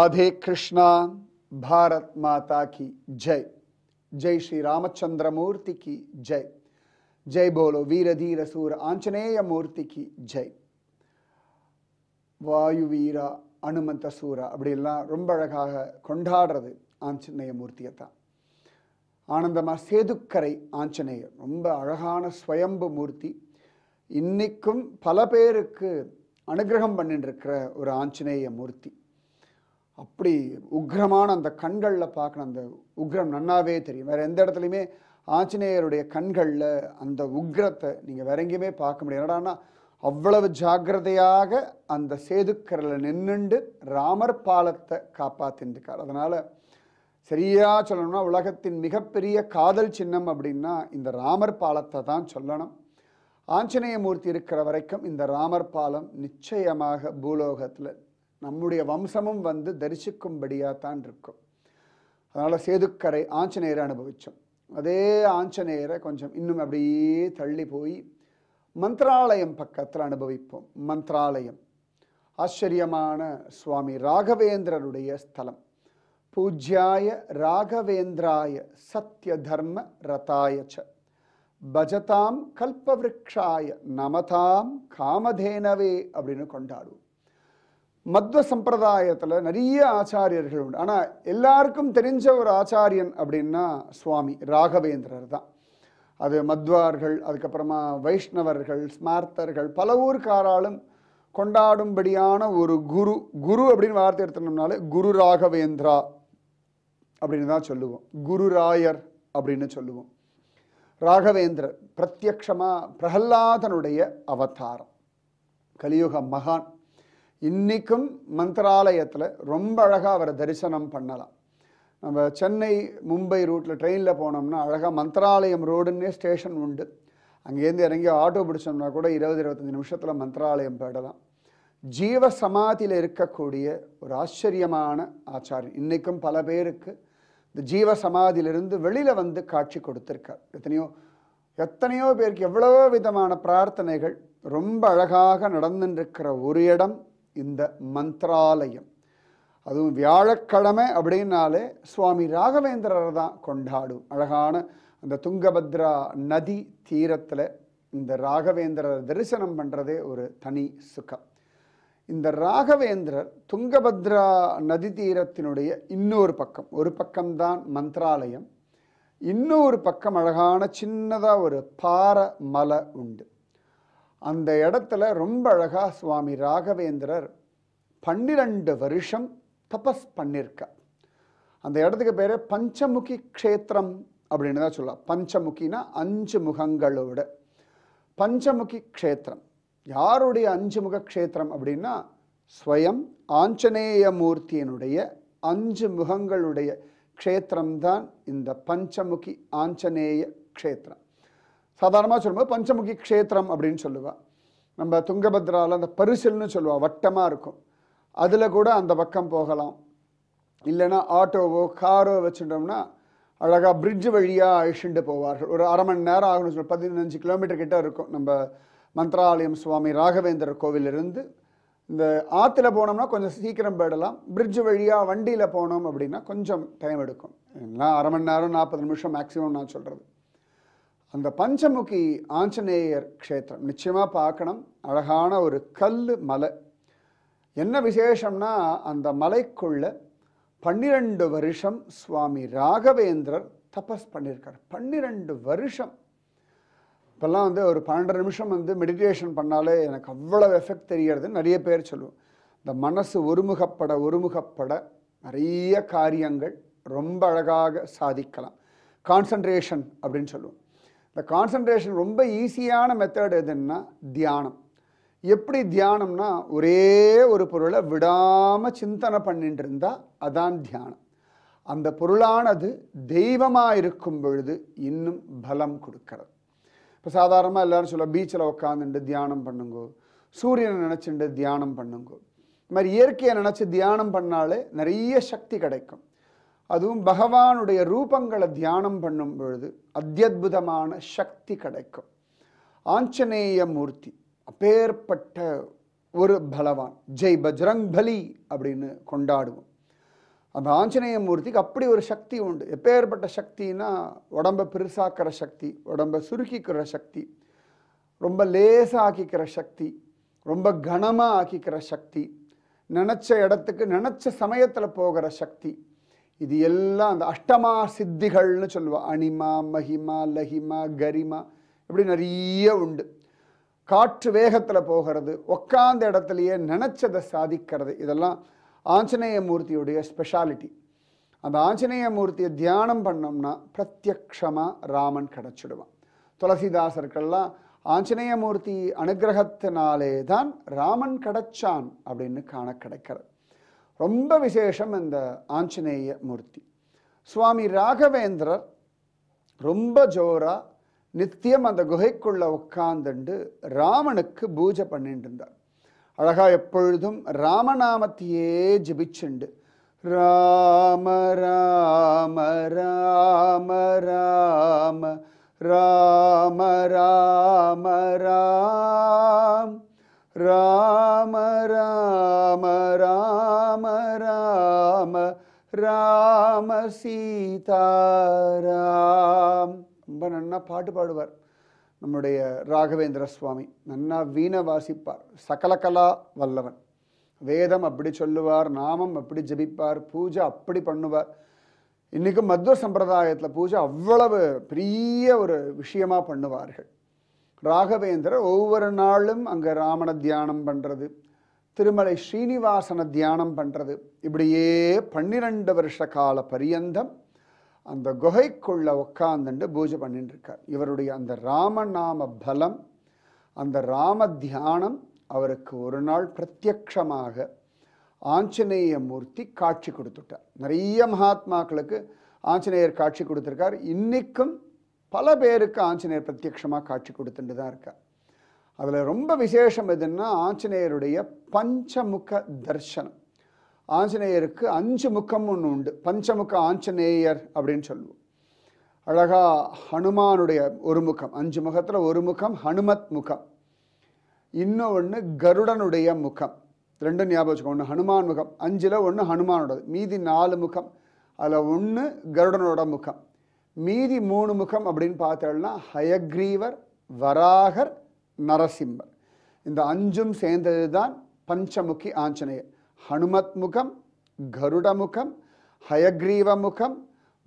ராதே கிருஷ்ணா பாரத் மாதா கி ஜெய் ஜெய் ஸ்ரீ ராமச்சந்திரமூர்த்தி கி ஜெய் ஜெய் போலோ வீரதீர சூர ஆஞ்சநேய மூர்த்திக்கு ஜெய் வாயு வீரா அனுமந்த சூரா அப்படிலாம் ரொம்ப அழகாக கொண்டாடுறது ஆஞ்சநேய மூர்த்தியை தான் ஆனந்தமா சேதுக்கரை ஆஞ்சநேயர் ரொம்ப அழகான ஸ்வயம்பு மூர்த்தி இன்னைக்கும் பல பேருக்கு அனுகிரகம் பண்ணிட்டு இருக்கிற ஒரு ஆஞ்சநேய மூர்த்தி அப்படி உக்ரமான அந்த கண்களில் பார்க்கணும் அந்த உக்ரம் நன்னாவே தெரியும் வேறு எந்த இடத்துலையுமே ஆஞ்சநேயருடைய கண்களில் அந்த உக்ரத்தை நீங்கள் வேற எங்கேயுமே பார்க்க முடியும் என்னடான்னா அவ்வளவு ஜாகிரதையாக அந்த சேதுக்கரில் நின்றுண்டு ராமர் பாலத்தை காப்பாத்தின்றிருக்கார் அதனால் சரியாக சொல்லணும்னா உலகத்தின் மிகப்பெரிய காதல் சின்னம் அப்படின்னா இந்த ராமர் பாலத்தை தான் சொல்லணும் ஆஞ்சநேயமூர்த்தி இருக்கிற வரைக்கும் இந்த ராமர் பாலம் நிச்சயமாக பூலோகத்தில் நம்முடைய வம்சமும் வந்து தரிசிக்கும்படியாக தான் இருக்கும் அதனால் சேதுக்கரை ஆஞ்சநேயரை அனுபவித்தோம் அதே ஆஞ்சநேயரை கொஞ்சம் இன்னும் அப்படியே தள்ளி போய் மந்திராலயம் பக்கத்தில் அனுபவிப்போம் மந்திராலயம் ஆச்சரியமான சுவாமி ராகவேந்திரருடைய ஸ்தலம் பூஜ்யாய ராகவேந்திராய சத்ய தர்ம ச பஜதாம் கல்பவிருக்ஷாய நமதாம் காமதேனவே அப்படின்னு கொண்டாடுவோம் மத்வ சம்பிரதாயத்தில் நிறைய ஆச்சாரியர்கள் உண்டு ஆனால் எல்லாருக்கும் தெரிஞ்ச ஒரு ஆச்சாரியன் அப்படின்னா சுவாமி ராகவேந்திரர் தான் அது மத்வார்கள் அதுக்கப்புறமா வைஷ்ணவர்கள் ஸ்மார்த்தர்கள் பல ஊர்காராலும் கொண்டாடும்படியான ஒரு குரு குரு அப்படின்னு வார்த்தை எடுத்துனோம்னாலே குரு ராகவேந்திரா அப்படின்னு தான் சொல்லுவோம் குரு ராயர் அப்படின்னு சொல்லுவோம் ராகவேந்திரர் பிரத்யக்ஷமாக பிரகல்லாதனுடைய அவதாரம் கலியுக மகான் இன்றைக்கும் மந்திராலயத்தில் ரொம்ப அழகாக அவரை தரிசனம் பண்ணலாம் நம்ம சென்னை மும்பை ரூட்டில் ட்ரெயினில் போனோம்னா அழகாக மந்திராலயம் ரோடுன்னே ஸ்டேஷன் உண்டு அங்கேருந்து இறங்கி ஆட்டோ பிடிச்சோம்னா கூட இருபது இருபத்தஞ்சி நிமிஷத்தில் மந்திராலயம் போயிடலாம் ஜீவ சமாதியில் இருக்கக்கூடிய ஒரு ஆச்சரியமான ஆச்சாரியன் இன்றைக்கும் பல பேருக்கு இந்த ஜீவ சமாதியிலிருந்து வெளியில் வந்து காட்சி கொடுத்துருக்கார் எத்தனையோ எத்தனையோ பேருக்கு எவ்வளவோ விதமான பிரார்த்தனைகள் ரொம்ப அழகாக நடந்துருக்கிற ஒரு இடம் இந்த மந்த்ராலயம் அதுவும் வியாழக்கிழமை அப்படின்னாலே சுவாமி ராகவேந்திரரை தான் கொண்டாடும் அழகான அந்த துங்கபத்ரா நதி தீரத்தில் இந்த ராகவேந்திரர் தரிசனம் பண்ணுறதே ஒரு தனி சுகம் இந்த ராகவேந்திரர் துங்கபத்ரா நதி தீரத்தினுடைய இன்னொரு பக்கம் ஒரு பக்கம்தான் மந்த்ராலயம் இன்னொரு பக்கம் அழகான சின்னதாக ஒரு பாறை மலை உண்டு அந்த இடத்துல ரொம்ப அழகாக சுவாமி ராகவேந்திரர் பன்னிரண்டு வருஷம் தபஸ் பண்ணியிருக்க அந்த இடத்துக்கு பேர் பஞ்சமுகி க்ஷேத்திரம் அப்படின்னு தான் சொல்லலாம் பஞ்சமுகினா அஞ்சு முகங்களோட பஞ்சமுகி க்ஷேத்திரம் யாருடைய அஞ்சு முக க்ஷேத்திரம் அப்படின்னா ஸ்வயம் ஆஞ்சநேயமூர்த்தியினுடைய அஞ்சு முகங்களுடைய க்ஷேத்திரம்தான் இந்த பஞ்சமுகி ஆஞ்சநேய க்ஷேத்திரம் சாதாரணமாக சொல்லும்போது பஞ்சமுகி க்ஷேத்திரம் அப்படின்னு சொல்லுவாள் நம்ம துங்கபத்ராவில் அந்த பரிசல்னு சொல்லுவாள் வட்டமாக இருக்கும் அதில் கூட அந்த பக்கம் போகலாம் இல்லைன்னா ஆட்டோவோ காரோ வச்சுட்டோம்னா அழகாக பிரிட்ஜ் வழியாக அழிச்சுட்டு போவார்கள் ஒரு அரை மணி நேரம் ஆகணும்னு சொல்லி பதினஞ்சு கிலோமீட்டர் கிட்டே இருக்கும் நம்ம மந்திராலயம் சுவாமி ராகவேந்தர் கோவிலிருந்து இந்த ஆற்றுல போனோம்னா கொஞ்சம் சீக்கிரம் போயிடலாம் பிரிட்ஜ் வழியாக வண்டியில் போனோம் அப்படின்னா கொஞ்சம் டைம் எடுக்கும் ஏன்னா அரை மணி நேரம் நாற்பது நிமிஷம் மேக்ஸிமம் நான் சொல்கிறது அந்த பஞ்சமுகி ஆஞ்சநேயர் க்ஷேத்திரம் நிச்சயமாக பார்க்கணும் அழகான ஒரு கல் மலை என்ன விசேஷம்னா அந்த மலைக்குள்ள பன்னிரண்டு வருஷம் சுவாமி ராகவேந்திரர் தபஸ் பண்ணியிருக்கார் பன்னிரெண்டு வருஷம் இப்போல்லாம் வந்து ஒரு பன்னெண்டு நிமிஷம் வந்து மெடிடேஷன் பண்ணாலே எனக்கு அவ்வளோ எஃபெக்ட் தெரியறதுன்னு நிறைய பேர் சொல்லுவோம் இந்த மனசு ஒருமுகப்பட ஒருமுகப்பட நிறைய காரியங்கள் ரொம்ப அழகாக சாதிக்கலாம் கான்சன்ட்ரேஷன் அப்படின்னு சொல்லுவோம் இந்த கான்சன்ட்ரேஷன் ரொம்ப ஈஸியான மெத்தட் எதுன்னா தியானம் எப்படி தியானம்னா ஒரே ஒரு பொருளை விடாமல் சிந்தனை பண்ணிட்டு இருந்தால் அதான் தியானம் அந்த பொருளானது தெய்வமாக இருக்கும் பொழுது இன்னும் பலம் கொடுக்கறது இப்போ சாதாரணமாக எல்லோரும் சொல்ல பீச்சில் உட்காந்துட்டு தியானம் பண்ணுங்கோ சூரியனை நினச்சிட்டு தியானம் பண்ணுங்கோ இது மாதிரி இயற்கையை நினச்சி தியானம் பண்ணாலே நிறைய சக்தி கிடைக்கும் அதுவும் பகவானுடைய ரூபங்களை தியானம் பண்ணும் பொழுது அத்தியுதமான சக்தி கிடைக்கும் ஆஞ்சநேய மூர்த்தி அப்பேற்பட்ட ஒரு பலவான் ஜெய் பஜ்ரங் பலி அப்படின்னு கொண்டாடுவோம் அந்த ஆஞ்சநேய மூர்த்திக்கு அப்படி ஒரு சக்தி உண்டு எப்பேற்பட்ட சக்தினா உடம்பை பெருசாக்கிற சக்தி உடம்பை சுருக்கிக்கிற சக்தி ரொம்ப லேசாக ஆக்கிக்கிற சக்தி ரொம்ப கனமாக ஆக்கிக்கிற சக்தி நினச்ச இடத்துக்கு நினச்ச சமயத்தில் போகிற சக்தி இது எல்லாம் அந்த அஷ்டமா சித்திகள்னு சொல்லுவாள் அனிமா மகிமா லஹிமா கரிமா இப்படி நிறைய உண்டு காற்று வேகத்தில் போகிறது உக்காந்த இடத்துலையே நினச்சதை சாதிக்கிறது இதெல்லாம் ஆஞ்சநேய மூர்த்தியுடைய ஸ்பெஷாலிட்டி அந்த ஆஞ்சநேய மூர்த்தியை தியானம் பண்ணோம்னா பிரத்யக்ஷமாக ராமன் கிடச்சிடுவான் துளசிதாசர்கள்லாம் ஆஞ்சநேய மூர்த்தி அனுகிரகத்தினாலே தான் ராமன் கிடச்சான் அப்படின்னு காண கிடைக்கிறது ரொம்ப விசேஷம் இந்த ஆஞ்சநேய மூர்த்தி சுவாமி ராகவேந்திரர் ரொம்ப ஜோரா நித்தியம் அந்த குகைக்குள்ளே உட்கார்ந்துண்டு ராமனுக்கு பூஜை பண்ணிட்டு இருந்தார் அழகாக எப்பொழுதும் ராமநாமத்தையே ஜபிச்சுண்டு ராம ராம ராம ராம ராம ராம ராம் ராம ராம ராம ராம ராம சீதாராம் ரொம்ப நன்னா பாட்டு பாடுவார் நம்முடைய ராகவேந்திர சுவாமி நன்னா வீண வாசிப்பார் சகலகலா வல்லவன் வேதம் அப்படி சொல்லுவார் நாமம் அப்படி ஜபிப்பார் பூஜை அப்படி பண்ணுவார் இன்றைக்கும் மத்வ சம்பிரதாயத்தில் பூஜை அவ்வளவு பெரிய ஒரு விஷயமாக பண்ணுவார்கள் ராகவேந்திரர் ஒவ்வொரு நாளும் அங்கே ராமனை தியானம் பண்ணுறது திருமலை ஸ்ரீனிவாசன தியானம் பண்ணுறது இப்படியே பன்னிரெண்டு வருஷ கால பரியந்தம் அந்த குகைக்குள்ளே உட்காந்துண்டு பூஜை பண்ணிட்டு இருக்கார் இவருடைய அந்த ராமநாம பலம் அந்த ராம தியானம் அவருக்கு ஒரு நாள் பிரத்யக்ஷமாக ஆஞ்சநேய மூர்த்தி காட்சி கொடுத்துட்டார் நிறைய மகாத்மாக்களுக்கு ஆஞ்சநேயர் காட்சி கொடுத்துருக்கார் இன்றைக்கும் பல பேருக்கு ஆஞ்சநேயர் பிரத்யக்ஷமாக காட்சி கொடுத்துட்டு தான் இருக்கார் அதில் ரொம்ப விசேஷம் எதுன்னா ஆஞ்சநேயருடைய பஞ்சமுக தர்சனம் ஆஞ்சநேயருக்கு அஞ்சு முகம் ஒன்று உண்டு பஞ்சமுக ஆஞ்சநேயர் அப்படின்னு சொல்லுவோம் அழகா ஹனுமானுடைய ஒரு முகம் அஞ்சு முகத்தில் ஒரு முகம் ஹனுமத் முகம் இன்னும் ஒன்று கருடனுடைய முகம் ரெண்டு ஞாபகம் வச்சுக்கோ ஒன்று ஹனுமான் முகம் அஞ்சில் ஒன்று ஹனுமானோடது மீதி நாலு முகம் அதில் ஒன்று கருடனோட முகம் மீதி மூணு முகம் அப்படின்னு பார்த்தோம்னா ஹயக்ரீவர் வராகர் நரசிம்மர் இந்த அஞ்சும் சேர்ந்தது தான் பஞ்சமுகி ஆஞ்சநேயர் ஹனுமத் முகம் கருடமுகம் ஹயக்ரீவ முகம்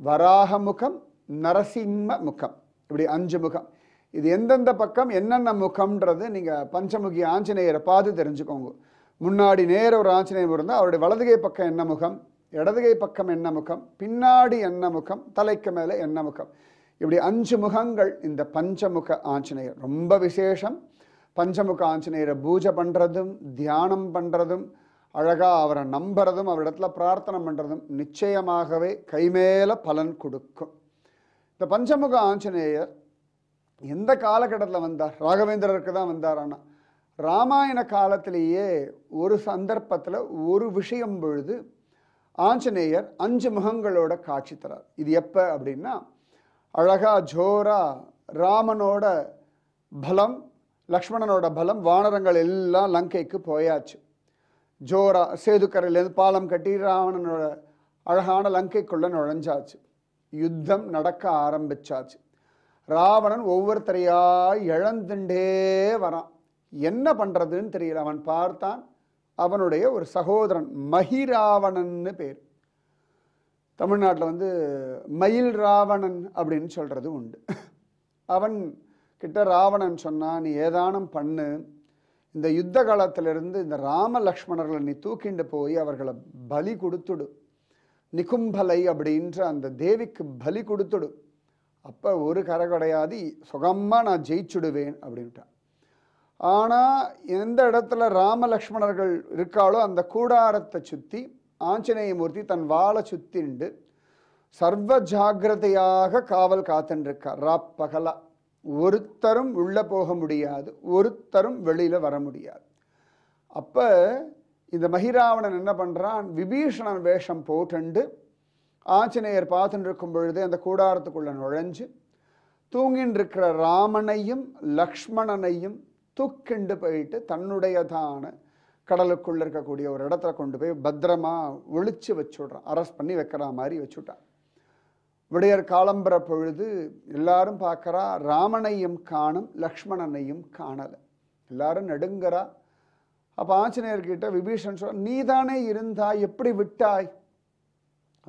வராக முகம் நரசிம்ம முகம் இப்படி அஞ்சு முகம் இது எந்தெந்த பக்கம் என்னென்ன முகம்ன்றது நீங்கள் பஞ்சமுகி ஆஞ்சநேயரை பார்த்து தெரிஞ்சுக்கோங்க முன்னாடி நேர ஒரு ஆஞ்சநேயர் இருந்தால் அவருடைய வலதுகை பக்கம் என்ன முகம் இடதுகை பக்கம் என்ன முகம் பின்னாடி என்ன முகம் தலைக்கு மேலே என்ன முகம் இப்படி அஞ்சு முகங்கள் இந்த பஞ்சமுக ஆஞ்சநேயர் ரொம்ப விசேஷம் பஞ்சமுக ஆஞ்சநேயரை பூஜை பண்ணுறதும் தியானம் பண்ணுறதும் அழகாக அவரை நம்புறதும் அவரிடத்துல பிரார்த்தனை பண்ணுறதும் நிச்சயமாகவே கைமேல பலன் கொடுக்கும் இந்த பஞ்சமுக ஆஞ்சநேயர் எந்த காலகட்டத்தில் வந்தார் ராகவேந்திரருக்கு தான் வந்தார் ஆனால் ராமாயண காலத்திலேயே ஒரு சந்தர்ப்பத்தில் ஒரு விஷயம் பொழுது ஆஞ்சநேயர் அஞ்சு முகங்களோட காட்சி தரார் இது எப்போ அப்படின்னா அழகாக ஜோராக ராமனோட பலம் லக்ஷ்மணனோட பலம் வானரங்கள் எல்லாம் லங்கைக்கு போயாச்சு ஜோரா சேதுக்கரையிலேருந்து பாலம் கட்டி ராவணனோட அழகான லங்கைக்குள்ளே நுழைஞ்சாச்சு யுத்தம் நடக்க ஆரம்பிச்சாச்சு ராவணன் ஒவ்வொருத்தரையாய் இழந்துட்டே வரான் என்ன பண்ணுறதுன்னு தெரியல அவன் பார்த்தான் அவனுடைய ஒரு சகோதரன் மகிராவணன்னு பேர் தமிழ்நாட்டில் வந்து மயில் ராவணன் அப்படின்னு சொல்கிறது உண்டு அவன் கிட்ட ராவணன் சொன்னான் நீ ஏதானம் பண்ணு இந்த யுத்த காலத்திலிருந்து இந்த ராம லக்ஷ்மணர்களை நீ தூக்கிண்டு போய் அவர்களை பலி கொடுத்துடு நிகும்பலை அப்படின்ற அந்த தேவிக்கு பலி கொடுத்துடு அப்போ ஒரு கரை கிடையாது சுகமாக நான் ஜெயிச்சுடுவேன் அப்படின்ட்டான் ஆனால் எந்த இடத்துல ராம லக்ஷ்மணர்கள் இருக்காளோ அந்த கூடாரத்தை சுற்றி ஆஞ்சநேயமூர்த்தி தன் வாழை சுத்திண்டு சர்வ ஜாகிரதையாக காவல் காத்துருக்கார் ராப்பகலா ஒருத்தரும் உள்ளே போக முடியாது ஒருத்தரும் வெளியில் வர முடியாது அப்போ இந்த மகிராவணன் என்ன பண்ணுறான் விபீஷணன் வேஷம் போட்டுண்டு ஆஞ்சநேயர் பார்த்துட்டு இருக்கும் பொழுது அந்த கூடாரத்துக்குள்ளே நுழைஞ்சு தூங்கின்னு இருக்கிற ராமனையும் லக்ஷ்மணனையும் தூக்கிண்டு போயிட்டு தன்னுடையதான கடலுக்குள்ளே இருக்கக்கூடிய ஒரு இடத்துல கொண்டு போய் பத்திரமாக ஒழிச்சு விட்றான் அரெஸ்ட் பண்ணி வைக்கிற மாதிரி வச்சுட்டான் விடையர் காலம்புற பொழுது எல்லாரும் பார்க்குறா ராமனையும் காணும் லக்ஷ்மணனையும் காணலை எல்லாரும் நடுங்கிறா அப்போ ஆஞ்சநேயர்கிட்ட விபீஷன் சொல்ற நீ தானே இருந்தா எப்படி விட்டாய்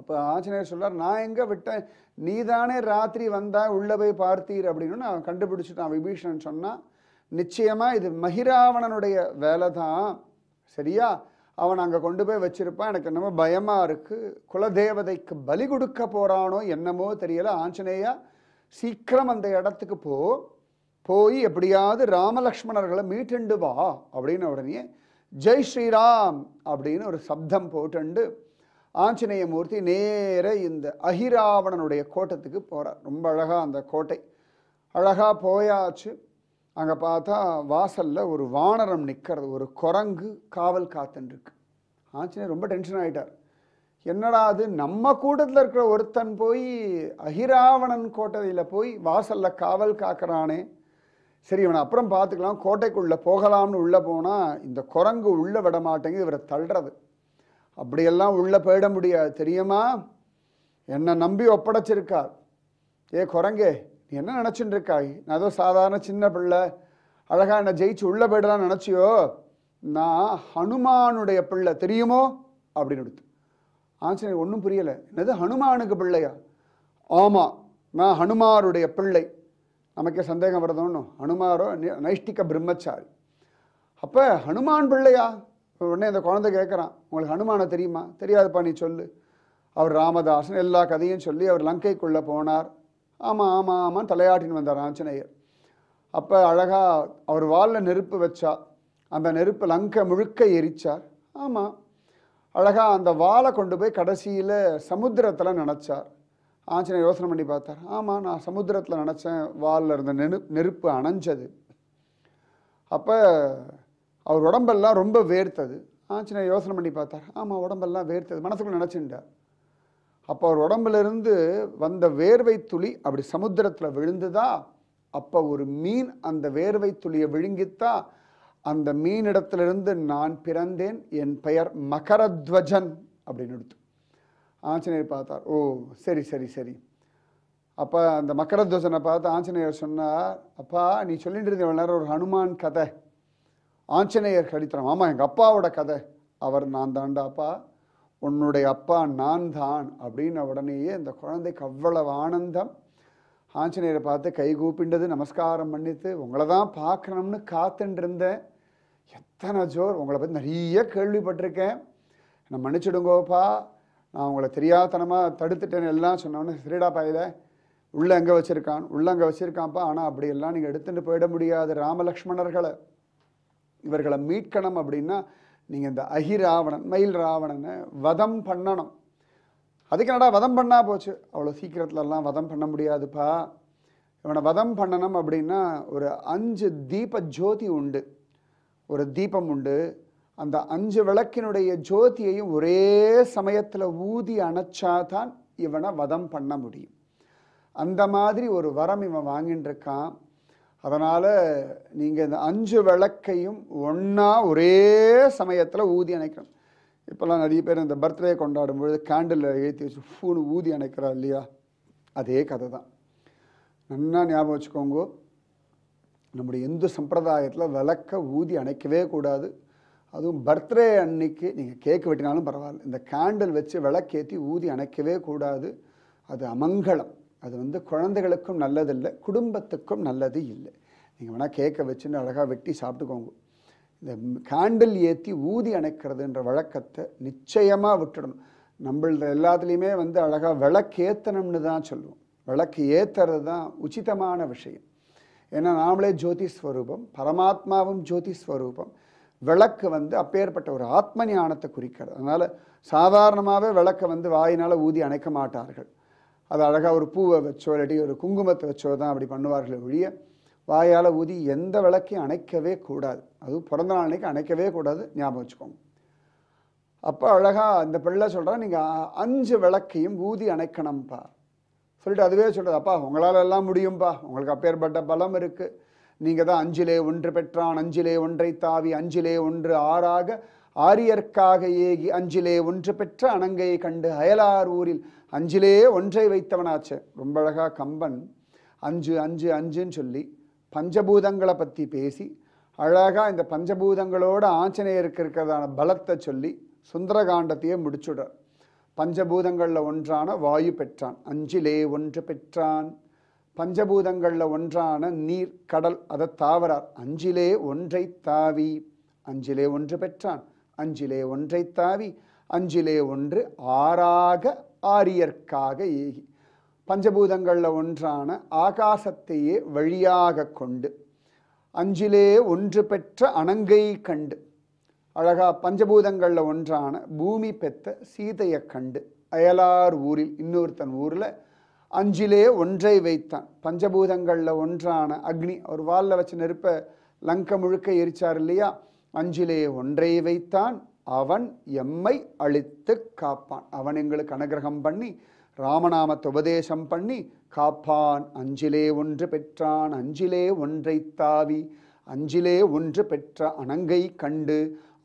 அப்போ ஆஞ்சநேயர் சொல்லார் நான் எங்கே விட்டேன் நீ தானே ராத்திரி வந்தா உள்ளே போய் பார்த்தீர் அப்படின்னு நான் கண்டுபிடிச்சிட்டான் விபீஷன் சொன்னால் நிச்சயமாக இது மகிராவணனுடைய வேலை தான் சரியா அவன் அங்கே கொண்டு போய் வச்சுருப்பான் எனக்கு என்னமோ பயமாக இருக்குது குலதேவதைக்கு பலி கொடுக்க போகிறானோ என்னமோ தெரியல ஆஞ்சநேயா சீக்கிரம் அந்த இடத்துக்கு போ போய் எப்படியாவது ராமலக்ஷ்மணர்களை மீட்டுண்டு வா அப்படின்னு உடனே ஜெய் ஸ்ரீராம் அப்படின்னு ஒரு சப்தம் போட்டுண்டு ஆஞ்சநேய மூர்த்தி நேர இந்த அஹிராவணனுடைய கோட்டத்துக்கு போகிறார் ரொம்ப அழகாக அந்த கோட்டை அழகாக போயாச்சு அங்கே பார்த்தா வாசலில் ஒரு வானரம் நிற்கிறது ஒரு குரங்கு காவல் காத்துன்ருக்கு ஆஞ்சநேயர் ரொம்ப டென்ஷன் ஆகிட்டார் என்னடா அது நம்ம கூட்டத்தில் இருக்கிற ஒருத்தன் போய் அகிராவணன் கோட்டையில் போய் வாசலில் காவல் காக்கிறானே சரி இவனை அப்புறம் பார்த்துக்கலாம் கோட்டைக்குள்ளே போகலாம்னு உள்ளே போனால் இந்த குரங்கு உள்ளே விட மாட்டேங்குது இவரை தள்ளுறது அப்படியெல்லாம் உள்ளே போயிட முடியாது தெரியுமா என்னை நம்பி ஒப்படைச்சிருக்கார் ஏ குரங்கே நீ என்ன நினச்சின்னு இருக்காய் நான் ஏதோ சாதாரண சின்ன பிள்ளை அழகாக என்னை ஜெயிச்சு உள்ள போய்டலாம் நினச்சியோ நான் ஹனுமானுடைய பிள்ளை தெரியுமோ அப்படின்னு எடுத்து ஆஞ்சநேயர் ஒன்றும் புரியலை என்னது ஹனுமானுக்கு பிள்ளையா ஆமாம் நான் ஹனுமாருடைய பிள்ளை நமக்கே சந்தேகம் வருதோன்னு ஹனுமாரோ நைஷ்டிக பிரம்மச்சாரி அப்போ ஹனுமான் பிள்ளையா உடனே இந்த குழந்தை கேட்குறான் உங்களுக்கு ஹனுமானை தெரியுமா தெரியாதுப்பா நீ சொல்லு அவர் ராமதாசன் எல்லா கதையும் சொல்லி அவர் லங்கைக்குள்ளே போனார் ஆமாம் ஆமாம் ஆமாம் தலையாட்டின்னு வந்தார் ஆஞ்சநேயர் அப்போ அழகாக அவர் வாலில் நெருப்பு வச்சா அந்த நெருப்பு லங்கை முழுக்க எரிச்சார் ஆமாம் அழகாக அந்த வாழை கொண்டு போய் கடைசியில் சமுத்திரத்தில் நினச்சார் ஆஞ்சநேயர் யோசனை பண்ணி பார்த்தார் ஆமாம் நான் சமுத்திரத்தில் நினச்சேன் வாலில் இருந்த நெரு நெருப்பு அணைஞ்சது அப்போ அவர் உடம்பெல்லாம் ரொம்ப வேர்த்தது ஆஞ்சநேயர் யோசனை பண்ணி பார்த்தார் ஆமாம் உடம்பெல்லாம் வேர்த்தது மனசுக்குள்ளே நினச்சிருந்தார் அப்போ அவர் உடம்புலேருந்து வந்த வேர்வை துளி அப்படி சமுத்திரத்தில் விழுந்துதா அப்போ ஒரு மீன் அந்த வேர்வை துளியை விழுங்கித்தா அந்த மீனிடத்திலிருந்து நான் பிறந்தேன் என் பெயர் மகரத்வஜன் அப்படின்னு எடுத்து ஆஞ்சநேயர் பார்த்தார் ஓ சரி சரி சரி அப்போ அந்த மகரத்வஜனை பார்த்து ஆஞ்சநேயர் சொன்னார் அப்பா நீ சொல்லிட்டு இருந்த நேரம் ஒரு ஹனுமான் கதை ஆஞ்சநேயர் கடித்தனம் ஆமாம் எங்கள் அப்பாவோட கதை அவர் நான் தாண்டாப்பா உன்னுடைய அப்பா நான் தான் அப்படின்ன உடனேயே அந்த குழந்தைக்கு அவ்வளவு ஆனந்தம் ஆஞ்சநேயரை பார்த்து கை கூப்பிண்டது நமஸ்காரம் பண்ணித்து உங்களை தான் பார்க்கணும்னு காத்துட்டு இருந்தேன் எத்தனை ஜோர் உங்களை பற்றி நிறைய கேள்விப்பட்டிருக்கேன் என்னை மன்னிச்சிடுங்கோப்பா நான் உங்களை தெரியாதனமாக தடுத்துட்டேன்னு எல்லாம் சொன்னோன்னு சரிடா பாயில உள்ளே எங்கே வச்சுருக்கான் உள்ளே அங்கே வச்சுருக்கான்ப்பா ஆனால் அப்படியெல்லாம் நீங்கள் எடுத்துகிட்டு போயிட முடியாது ராமலக்ஷ்மணர்களை இவர்களை மீட்கணும் அப்படின்னா நீங்கள் இந்த அகிராவணன் மயில் ராவணனை வதம் பண்ணணும் அதுக்கு என்னடா வதம் பண்ணால் போச்சு அவ்வளோ சீக்கிரத்துலலாம் வதம் பண்ண முடியாதுப்பா இவனை வதம் பண்ணணும் அப்படின்னா ஒரு அஞ்சு தீப ஜோதி உண்டு ஒரு தீபம் உண்டு அந்த அஞ்சு விளக்கினுடைய ஜோதியையும் ஒரே சமயத்தில் ஊதி அணைச்சாதான் இவனை வதம் பண்ண முடியும் அந்த மாதிரி ஒரு வரம் இவன் வாங்கிட்டு இருக்கான் அதனால் நீங்கள் இந்த அஞ்சு விளக்கையும் ஒன்றா ஒரே சமயத்தில் ஊதி அணைக்கணும் இப்போல்லாம் நிறைய பேர் இந்த பர்த்டே கொண்டாடும் பொழுது கேண்டிலில் ஏற்றி வச்சு ஃபூனு ஊதி அணைக்கிறா இல்லையா அதே கதை தான் நல்லா ஞாபகம் வச்சுக்கோங்க நம்முடைய இந்து சம்பிரதாயத்தில் விளக்க ஊதி அணைக்கவே கூடாது அதுவும் பர்த்டே அன்னைக்கு நீங்கள் கேக் வெட்டினாலும் பரவாயில்ல இந்த கேண்டில் வச்சு விளக்கேற்றி ஊதி அணைக்கவே கூடாது அது அமங்கலம் அது வந்து குழந்தைகளுக்கும் நல்லதில்லை குடும்பத்துக்கும் நல்லது இல்லை நீங்கள் வேணால் கேக்கை வச்சுன்னு அழகாக வெட்டி சாப்பிட்டுக்கோங்க இந்த கேண்டில் ஏற்றி ஊதி அணைக்கிறதுன்ற வழக்கத்தை நிச்சயமாக விட்டுடணும் நம்மள எல்லாத்துலேயுமே வந்து அழகாக விளக்கேற்றணும்னு தான் சொல்லுவோம் விளக்கு ஏற்றுறது தான் உச்சிதமான விஷயம் ஏன்னா நாமளே ஜோதி ஸ்வரூபம் பரமாத்மாவும் ஜோதி ஸ்வரூபம் விளக்கு வந்து அப்பேற்பட்ட ஒரு ஆத்ம ஞானத்தை குறிக்கிறது அதனால் சாதாரணமாகவே விளக்கை வந்து வாயினால் ஊதி அணைக்க மாட்டார்கள் அது அழகாக ஒரு பூவை வச்சோ இல்லாட்டி ஒரு குங்குமத்தை வச்சோ தான் அப்படி பண்ணுவார்களே ஒழிய வாயால் ஊதி எந்த விளக்கையும் அணைக்கவே கூடாது அதுவும் பிறந்த நாள் அன்றைக்கி அணைக்கவே கூடாது ஞாபகம் வச்சுக்கோங்க அப்போ அழகாக அந்த பிள்ளை சொல்கிறா நீங்கள் அஞ்சு விளக்கையும் ஊதி அணைக்கணும்ப்பா சொல்லிட்டு அதுவே சொல்கிறது அப்பா உங்களால் எல்லாம் முடியும்ப்பா உங்களுக்கு அப்பேற்பட்ட பலம் இருக்குது நீங்கள் தான் அஞ்சிலே ஒன்று பெற்றான் அஞ்சிலே ஒன்றை தாவி அஞ்சிலே ஒன்று ஆறாக ஆரியர்க்காக ஏகி அஞ்சிலே ஒன்று பெற்ற அணங்கையை கண்டு அயலார் ஊரில் அஞ்சிலே ஒன்றை வைத்தவனாச்சே ரொம்ப அழகாக கம்பன் அஞ்சு அஞ்சு அஞ்சுன்னு சொல்லி பஞ்சபூதங்களை பற்றி பேசி அழகாக இந்த பஞ்சபூதங்களோட ஆஞ்சநேயருக்கு இருக்கிறதான பலத்தை சொல்லி சுந்தரகாண்டத்தையே முடிச்சுடுற பஞ்சபூதங்களில் ஒன்றான வாயு பெற்றான் அஞ்சிலே ஒன்று பெற்றான் பஞ்சபூதங்களில் ஒன்றான நீர் கடல் அதை தாவரார் அஞ்சிலே ஒன்றை தாவி அஞ்சிலே ஒன்று பெற்றான் அஞ்சிலே ஒன்றை தாவி அஞ்சிலே ஒன்று ஆறாக ஆரியர்க்காக ஏகி பஞ்சபூதங்களில் ஒன்றான ஆகாசத்தையே வழியாக கொண்டு அஞ்சிலே ஒன்று பெற்ற அணங்கை கண்டு அழகா பஞ்சபூதங்களில் ஒன்றான பூமி பெத்த சீதையை கண்டு அயலார் ஊரில் இன்னொருத்தன் ஊரில் அஞ்சிலே ஒன்றை வைத்தான் பஞ்சபூதங்களில் ஒன்றான அக்னி ஒரு வாலில் வச்சு நெருப்பை லங்க முழுக்க எரிச்சார் இல்லையா அஞ்சிலே ஒன்றை வைத்தான் அவன் எம்மை அழித்து காப்பான் அவன் எங்களுக்கு அனுகிரகம் பண்ணி ராமநாமத்தை உபதேசம் பண்ணி காப்பான் அஞ்சிலே ஒன்று பெற்றான் அஞ்சிலே ஒன்றை தாவி அஞ்சிலே ஒன்று பெற்ற அணங்கை கண்டு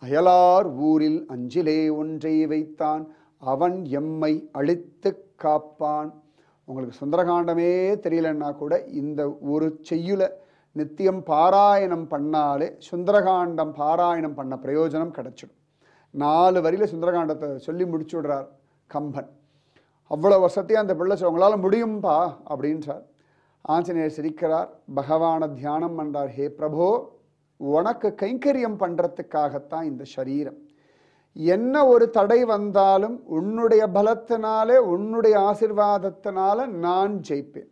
அயலார் ஊரில் அஞ்சிலே ஒன்றை வைத்தான் அவன் எம்மை அழித்து காப்பான் உங்களுக்கு சுந்தரகாண்டமே தெரியலன்னா கூட இந்த ஒரு செய்யுளை நித்தியம் பாராயணம் பண்ணாலே சுந்தரகாண்டம் பாராயணம் பண்ண பிரயோஜனம் கிடச்சிடும் நாலு வரியில் சுந்தரகாண்டத்தை சொல்லி முடிச்சு விடுறார் கம்பன் அவ்வளோ வருஷத்தையும் அந்த பிள்ளை உங்களால் முடியும்பா அப்படின்றார் ஆஞ்சநேயர் சிரிக்கிறார் பகவான தியானம் பண்ணுறார் ஹே பிரபோ உனக்கு கைங்கரியம் பண்ணுறதுக்காகத்தான் இந்த சரீரம் என்ன ஒரு தடை வந்தாலும் உன்னுடைய பலத்தினாலே உன்னுடைய ஆசிர்வாதத்தினால நான் ஜெயிப்பேன்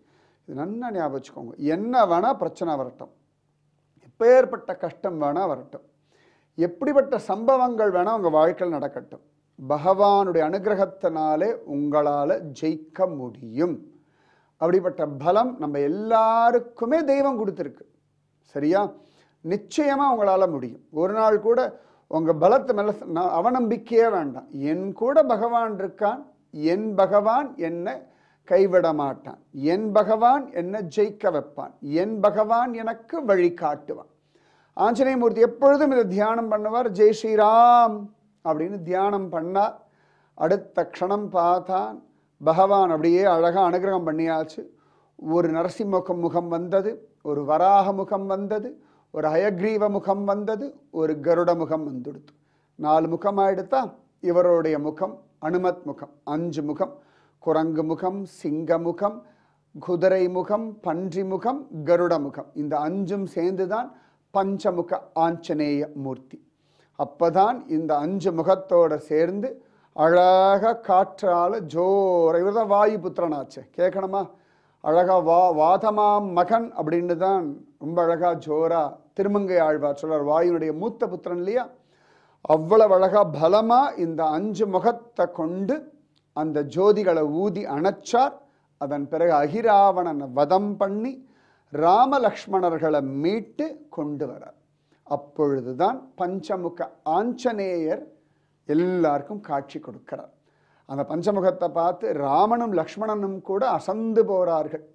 இது நல்லா ஞாபகம் வச்சுக்கோங்க என்ன வேணால் பிரச்சனை வரட்டும் எப்பேற்பட்ட கஷ்டம் வேணால் வரட்டும் எப்படிப்பட்ட சம்பவங்கள் வேணால் உங்கள் வாழ்க்கையில் நடக்கட்டும் பகவானுடைய அனுகிரகத்தினாலே உங்களால் ஜெயிக்க முடியும் அப்படிப்பட்ட பலம் நம்ம எல்லாருக்குமே தெய்வம் கொடுத்துருக்கு சரியா நிச்சயமாக உங்களால் முடியும் ஒரு நாள் கூட உங்கள் பலத்தை மேலே அவநம்பிக்கையே வேண்டாம் என் கூட பகவான் இருக்கான் என் பகவான் என்னை கைவிட மாட்டான் என் பகவான் என்னை ஜெயிக்க வைப்பான் என் பகவான் எனக்கு வழி காட்டுவான் ஆஞ்சநேயமூர்த்தி எப்பொழுதும் இதை தியானம் பண்ணுவார் ஜெய் ஸ்ரீராம் அப்படின்னு தியானம் பண்ணால் அடுத்த க்ஷணம் பார்த்தான் பகவான் அப்படியே அழகாக அனுகிரகம் பண்ணியாச்சு ஒரு நரசிம்முகம் முகம் வந்தது ஒரு வராக முகம் வந்தது ஒரு அயக்ரீவ முகம் வந்தது ஒரு கருட முகம் வந்துடுத்து நாலு முகமாக எடுத்தால் இவருடைய முகம் அனுமத் முகம் அஞ்சு முகம் குரங்கு முகம் சிங்க முகம் குதிரை முகம் பன்றி முகம் கருட முகம் இந்த அஞ்சும் சேர்ந்துதான் பஞ்சமுக ஆஞ்சநேய மூர்த்தி அப்பதான் இந்த அஞ்சு முகத்தோட சேர்ந்து அழகாக காற்றால் ஜோர இவர் தான் வாயு புத்திரனாச்சே கேட்கணுமா அழகா வா வாதமாம் மகன் அப்படின்னு தான் ரொம்ப அழகா ஜோரா திருமங்கை ஆழ்வார் சொல்றார் வாயுனுடைய மூத்த புத்திரன் இல்லையா அவ்வளவு அழகா பலமாக இந்த அஞ்சு முகத்தை கொண்டு அந்த ஜோதிகளை ஊதி அணைச்சார் அதன் பிறகு அகிராவணன் வதம் பண்ணி ராமலக்ஷ்மணர்களை மீட்டு கொண்டு வரார் அப்பொழுதுதான் பஞ்சமுக ஆஞ்சநேயர் எல்லாருக்கும் காட்சி கொடுக்கிறார் அந்த பஞ்சமுகத்தை பார்த்து ராமனும் லக்ஷ்மணனும் கூட அசந்து போகிறார்கள்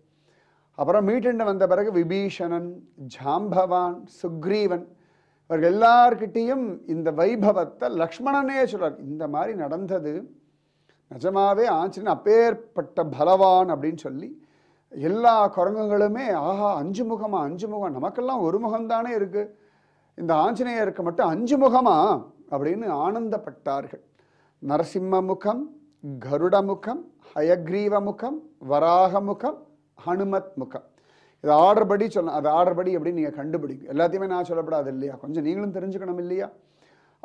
அப்புறம் மீட்டுண்டு வந்த பிறகு விபீஷணன் ஜாம்பவான் சுக்ரீவன் இவர்கள் எல்லார்கிட்டேயும் இந்த வைபவத்தை லக்ஷ்மணனே சொல்கிறார் இந்த மாதிரி நடந்தது நிஜமாகவே ஆஞ்சநேயன் அப்பேற்பட்ட பலவான் அப்படின்னு சொல்லி எல்லா குரங்குகளுமே ஆஹா அஞ்சு முகமாக அஞ்சு முகம் நமக்கெல்லாம் ஒரு முகம்தானே இருக்குது இந்த ஆஞ்சநேயருக்கு மட்டும் அஞ்சு முகமா அப்படின்னு ஆனந்தப்பட்டார்கள் நரசிம்ம முகம் கருட முகம் ஹயக்ரீவ முகம் வராக முகம் ஹனுமத் முகம் இதை ஆர்டர் படி சொல்ல அது படி அப்படின்னு நீங்கள் கண்டுபிடிக்கும் எல்லாத்தையுமே நான் சொல்லப்படாது இல்லையா கொஞ்சம் நீங்களும் தெரிஞ்சுக்கணும் இல்லையா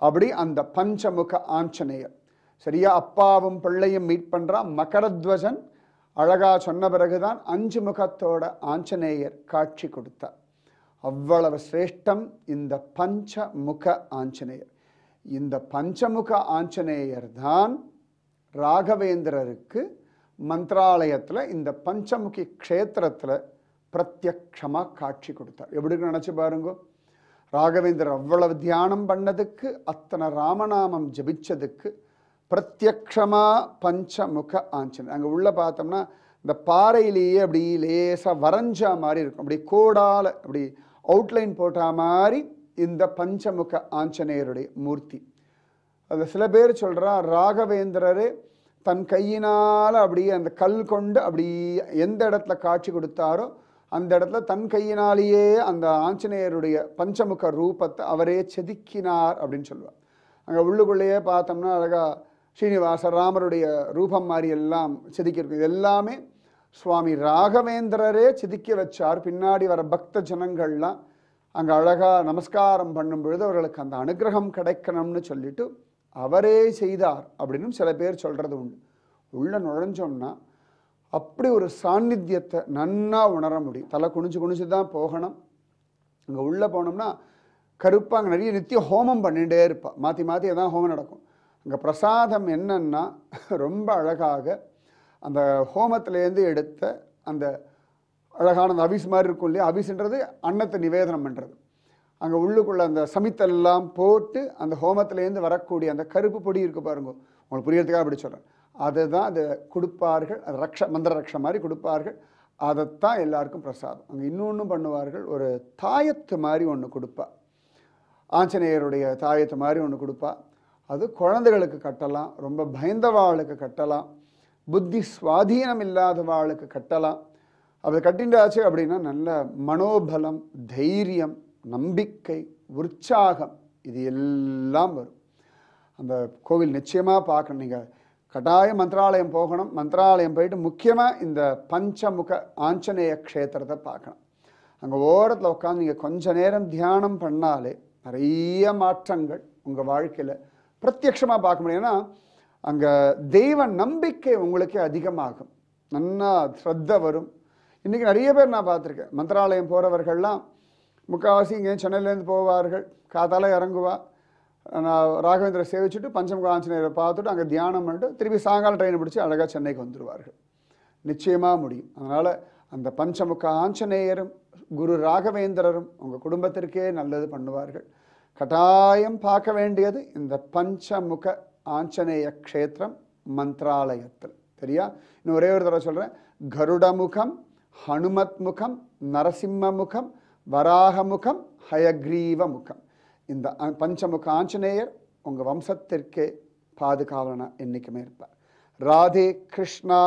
அப்படி அந்த பஞ்சமுக ஆஞ்சநேயர் சரியா அப்பாவும் பிள்ளையும் மீட் பண்ணுறான் மகரத்வஜன் அழகாக சொன்ன பிறகுதான் அஞ்சு முகத்தோட ஆஞ்சநேயர் காட்சி கொடுத்தார் அவ்வளவு சிரேஷ்டம் இந்த பஞ்ச முக ஆஞ்சநேயர் இந்த பஞ்சமுக ஆஞ்சநேயர் தான் ராகவேந்திரருக்கு மந்திராலயத்தில் இந்த பஞ்சமுகி க்ஷேத்திரத்தில் பிரத்யக்ஷமாக காட்சி கொடுத்தார் எப்படின்னு நினச்சி பாருங்கோ ராகவேந்திரர் அவ்வளவு தியானம் பண்ணதுக்கு அத்தனை ராமநாமம் ஜபிச்சதுக்கு பிரத்யக்ஷமாக பஞ்சமுக ஆஞ்சன் அங்கே உள்ளே பார்த்தோம்னா இந்த பாறையிலேயே அப்படி லேசாக வரைஞ்சா மாதிரி இருக்கும் அப்படி கோடால் அப்படி அவுட்லைன் போட்ட மாதிரி இந்த பஞ்சமுக ஆஞ்சநேயருடைய மூர்த்தி அது சில பேர் சொல்கிறா ராகவேந்திரர் தன் கையினால் அப்படியே அந்த கல் கொண்டு அப்படி எந்த இடத்துல காட்சி கொடுத்தாரோ அந்த இடத்துல தன் கையினாலேயே அந்த ஆஞ்சநேயருடைய பஞ்சமுக ரூபத்தை அவரே செதுக்கினார் அப்படின்னு சொல்லுவார் அங்கே உள்ளுக்குள்ளேயே பார்த்தோம்னா அழகாக ஸ்ரீனிவாசர் ராமருடைய ரூபம் மாதிரி எல்லாம் செதுக்கியிருக்கு இது எல்லாமே சுவாமி ராகவேந்திரரே செதுக்கி வச்சார் பின்னாடி வர பக்த ஜனங்கள்லாம் அங்கே அழகாக நமஸ்காரம் பண்ணும் பொழுது அவர்களுக்கு அந்த அனுகிரகம் கிடைக்கணும்னு சொல்லிட்டு அவரே செய்தார் அப்படின்னு சில பேர் சொல்கிறது உண்டு உள்ளே நுழைஞ்சோம்னா அப்படி ஒரு சாநித்தியத்தை நன்னா உணர முடியும் தலை குனிஞ்சு குனிஞ்சு தான் போகணும் அங்கே உள்ளே போனோம்னா கருப்பாங்க நிறைய நித்தியம் ஹோமம் பண்ணிகிட்டே இருப்பாள் மாற்றி மாற்றி எதாவது ஹோமம் நடக்கும் இங்கே பிரசாதம் என்னன்னா ரொம்ப அழகாக அந்த ஹோமத்திலேருந்து எடுத்த அந்த அழகான அந்த அவிஸ் மாதிரி இருக்கும் இல்லையா அவிஸ்ன்றது அன்னத்தை நிவேதனம் பண்ணுறது அங்கே உள்ளுக்குள்ளே அந்த சமித்தெல்லாம் போட்டு அந்த ஹோமத்திலேருந்து வரக்கூடிய அந்த கருப்பு பொடி இருக்கு பாருங்க உங்களுக்கு புரியறதுக்காக அப்படி சொல்கிறேன் அதை தான் அதை கொடுப்பார்கள் அது ரக்ஷ மந்திர ரக்ஷ மாதிரி கொடுப்பார்கள் அதைத்தான் எல்லாருக்கும் பிரசாதம் அங்கே இன்னொன்றும் பண்ணுவார்கள் ஒரு தாயத்து மாதிரி ஒன்று கொடுப்பா ஆஞ்சநேயருடைய தாயத்து மாதிரி ஒன்று கொடுப்பா அது குழந்தைகளுக்கு கட்டலாம் ரொம்ப பயந்தவாளுக்கு கட்டலாம் புத்தி சுவாதீனம் இல்லாதவாளுக்கு கட்டலாம் அப்படி கட்டின்றாச்சு அப்படின்னா நல்ல மனோபலம் தைரியம் நம்பிக்கை உற்சாகம் இது எல்லாம் வரும் அந்த கோவில் நிச்சயமாக பார்க்கணும் நீங்கள் கட்டாய மந்திராலயம் போகணும் மந்திராலயம் போயிட்டு முக்கியமாக இந்த பஞ்சமுக ஆஞ்சநேய க்ஷேத்திரத்தை பார்க்கணும் அங்கே ஓரத்தில் உட்காந்து நீங்கள் கொஞ்ச நேரம் தியானம் பண்ணாலே நிறைய மாற்றங்கள் உங்கள் வாழ்க்கையில் பிரத்யட்சமாக பார்க்க முடியும்னா அங்கே தெய்வ நம்பிக்கை உங்களுக்கு அதிகமாகும் நல்லா ஸ்ரத்த வரும் இன்றைக்கி நிறைய பேர் நான் பார்த்துருக்கேன் மந்திராலயம் போகிறவர்கள்லாம் முக்கால்வாசி இங்கே சென்னையிலேருந்து போவார்கள் காத்தால இறங்குவா நான் ராகவேந்திர சேவிச்சுட்டு பஞ்சமுக ஆஞ்சநேயரை பார்த்துட்டு அங்கே தியானம் பண்ணிட்டு திருப்பி சாயங்காலம் ட்ரெயின் பிடிச்சி அழகாக சென்னைக்கு வந்துடுவார்கள் நிச்சயமாக முடியும் அதனால் அந்த பஞ்சமுக ஆஞ்சநேயரும் குரு ராகவேந்திரரும் உங்கள் குடும்பத்திற்கே நல்லது பண்ணுவார்கள் கட்டாயம் பார்க்க வேண்டியது இந்த பஞ்சமுக ஆஞ்சநேய க்ஷேத்திரம் மந்திராலயத்தில் சரியா இன்னும் ஒரே ஒரு தடவை சொல்கிறேன் கருடமுகம் ஹனுமத் முகம் நரசிம்ம முகம் வராகமுகம் ஹயக்ரீவ முகம் இந்த பஞ்சமுக ஆஞ்சநேயர் உங்கள் வம்சத்திற்கே பாதுகாவலனா என்றைக்குமே இருப்பார் ராதே கிருஷ்ணா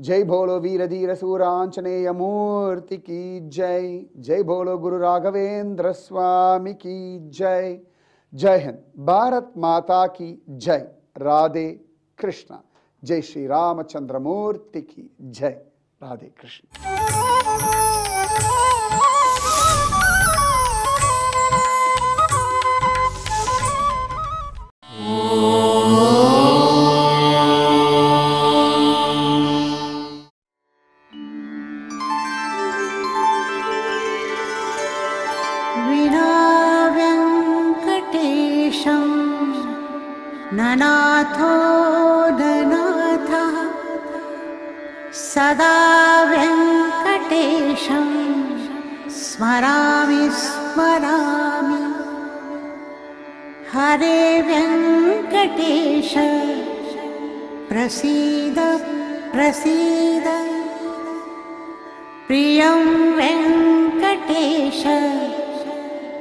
जय भोलो वीर धीर सूरांचनेय मूर्ति की जय जय भोलो गुरु राघवेंद्र स्वामी की जय जय हिंद भारत माता की जय राधे कृष्ण जय श्री रामचंद्र मूर्ति की जय राधे कृष्ण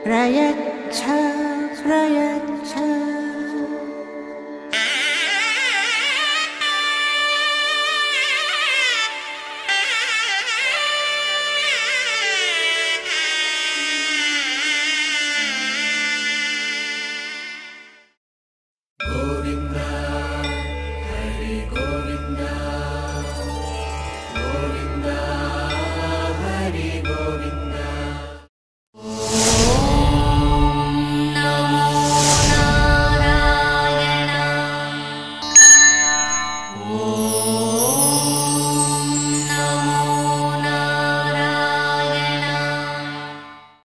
प्रयच्छ प्रयच्छ